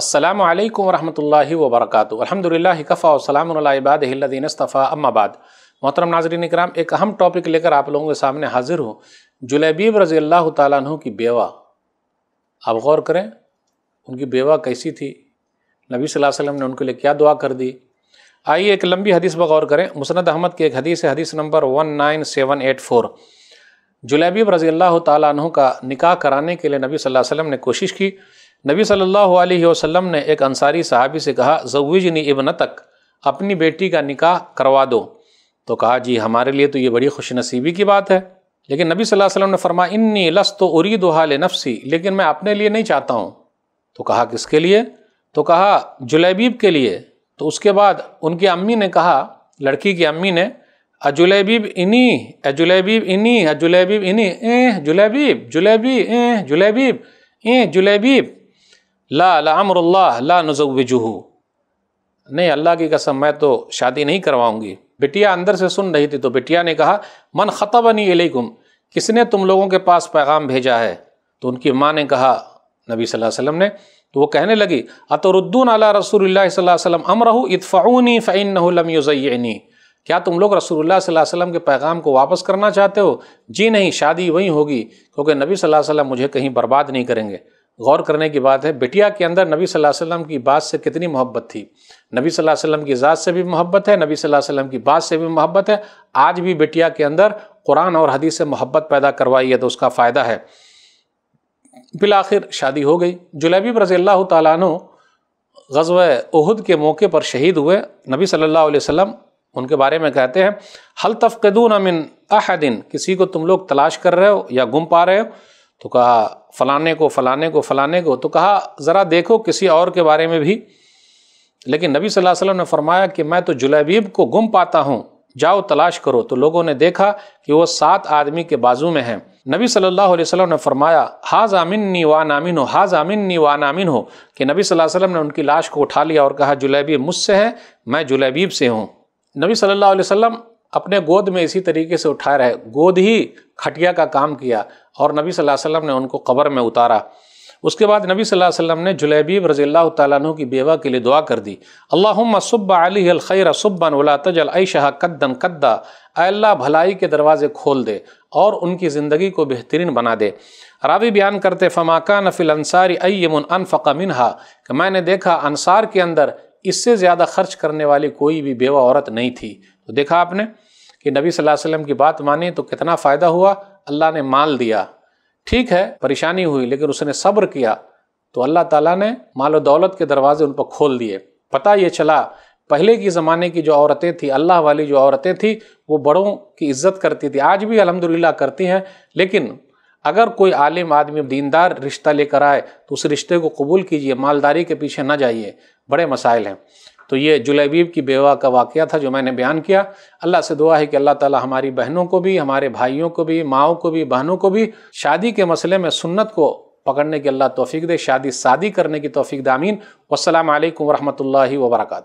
अल्लाम वरहमल वबरक अलहमदिल्ला कफ़ा वसलामबादीनस्तफ़ा अम्माबाद मोहतरम नाजरीन कराम एक अहम टॉपिक लेकर आप लोगों के सामने हाजिर हूँ जुलेबीब रज़ी अल्लाह तु की बेवा आप गौर करें उनकी बेवा कैसी थी नबी सल्लल्लाहु अलैहि वसल्लम ने उनके लिए क्या दुआ कर दी आइए एक लंबी हदीस बगौर करें मुसनद अहमद की एक हदीस है हदीस number one nine seven eight four जुलेबीब रज़ी अल्लाह तु का निकाह कराने के लिए नबी सल्लल्लाहु अलैहि वसल्लम ने कोशिश की नबी सल्लल्लाहु अलैहि वसल्लम ने एक अंसारी साहबी से कहा जवीजनी इबन तक अपनी बेटी का निकाह करवा दो तो कहा जी हमारे लिए तो ये बड़ी खुश नसीबी की बात है लेकिन नबी सल्लल्लाहु अलैहि वसल्लम ने फरमाया इन्नी लस तो दो हाल नफसी लेकिन मैं अपने लिए नहीं चाहता हूँ तो कहा किसके लिए तो कहा जुलेबीब के लिए तो उसके बाद उनकी अम्मी ने कहा लड़की की अम्मी ने अजुलेबीब इन्हीं अजुलेबीब इन्हीं अजुलेबीब इन्हीं ए जुलेबीब जुलेबी ए जुलेबीब ए जुलेबीब ला लामरल्ला ला नजवजहू नहीं अल्लाह की कसम मैं तो शादी नहीं करवाऊंगी बिटिया अंदर से सुन रही थी तो बिटिया ने कहा मन ख़तबनी अलैकुम किसने तुम लोगों के पास पैगाम भेजा है तो उनकी माँ ने कहा नबी सल्लल्लाहु अलैहि वसल्लम ने तो वो कहने लगी अतरुद्दून अला अलैहि वसल्लम अमरहू इतफ़ाऊनी फ़ैन लम युजैनी क्या तुम लोग रसूलुल्लाह सल्लल्लाहु अलैहि वसल्लम के पैगाम को वापस करना चाहते हो जी नहीं शादी वहीं होगी क्योंकि नबी सल्लल्लाहु अलैहि वसल्लम मुझे कहीं बर्बाद नहीं करेंगे गौर करने की बात है बिटिया के अंदर नबी सल्लल्लाहु अलैहि वसल्लम की बात से कितनी मोहब्बत थी नबी सल्लल्लाहु अलैहि वसल्लम की ज़ात से भी मोहब्बत है नबी सल्लल्लाहु अलैहि वसल्लम की बात से भी मोहब्बत है आज भी बिटिया के अंदर कुरान और हदीस से मोहब्बत पैदा करवाई है तो उसका फ़ायदा है बिल आखिर शादी हो गई जुलेबी रज़ी अल्लाह तु गज़व उहद के मौके पर शहीद हुए नबी सल्लल्लाहु अलैहि वसल्लम उनके बारे में कहते हैं हल तफ़दून अमिन अहदिन किसी को तुम लोग तलाश कर रहे हो या गुम पा रहे हो तो कहा फलाने को फलाने को फलाने को तो कहा ज़रा देखो किसी और के बारे में भी लेकिन नबी सल्लल्लाहु अलैहि वसल्लम ने फरमाया कि मैं तो जुलैबीब को गुम पाता हूँ जाओ तलाश करो तो लोगों ने देखा कि वो सात आदमी के बाजू में हैं नबी सल्लल्लाहु अलैहि वसल्लम ने फरमाया हा जामिन नी वा नामिन हो हा जामिन नी वा नामिन हो कि नबी सल्लल्लाहु अलैहि वसल्लम ने उनकी लाश को उठा लिया और कहा जुलैबीब मुझसे हैं मैं जुलैबीब से हूँ नबी सल्लल्लाहु अलैहि वसल्लम अपने गोद में इसी तरीके से उठा रहे गोद ही खटिया का काम किया और नबी सल्लल्लाहु अलैहि वसल्लम ने उनको कब्र में उतारा उसके बाद नबी सल्लल्लाहु अलैहि वसल्लम ने जुलैबीब रज़ी तु की बेवा के लिए दुआ कर दी अल्लाहुम्मा सुब्बा अली सुब्बन वला तजल ऐशह कद्दन कद्दा अल्लाह भलाई के दरवाज़े खोल दे और उनकी ज़िंदगी को बेहतरीन बना दे रावी बयान करते फमाका नफिल अंसारी अयमन अनफ़ा मिनहा कि मैंने देखा अनसार के अंदर इससे ज़्यादा खर्च करने वाली कोई भी बेवा औरत नहीं थी तो देखा आपने कि नबी सल्लल्लाहु अलैहि वसल्लम की बात मानी तो कितना फ़ायदा हुआ अल्लाह ने माल दिया ठीक है परेशानी हुई लेकिन उसने सब्र किया तो अल्लाह ताला ने माल दौलत के दरवाजे उन पर खोल दिए पता ये चला पहले के ज़माने की जो औरतें थी अल्लाह वाली जो औरतें थी वो बड़ों की इज्जत करती थी आज भी अलहमदिल्ला करती हैं लेकिन अगर कोई आलिम आदमी दीनदार रिश्ता लेकर आए तो उस रिश्ते को कबूल कीजिए मालदारी के पीछे ना जाइए बड़े मसाइल हैं तो ये जुलेबीब की बेवा का वाक़ था जो मैंने बयान किया अल्लाह से दुआ है कि अल्लाह ताला हमारी बहनों को भी हमारे भाइयों को भी माओ को भी बहनों को भी शादी के मसले में सुन्नत को पकड़ने की अल्लाह तोफ़ी दे शादी शादी करने की तोफ़ी दामीन आलिकम वरहमल वर्का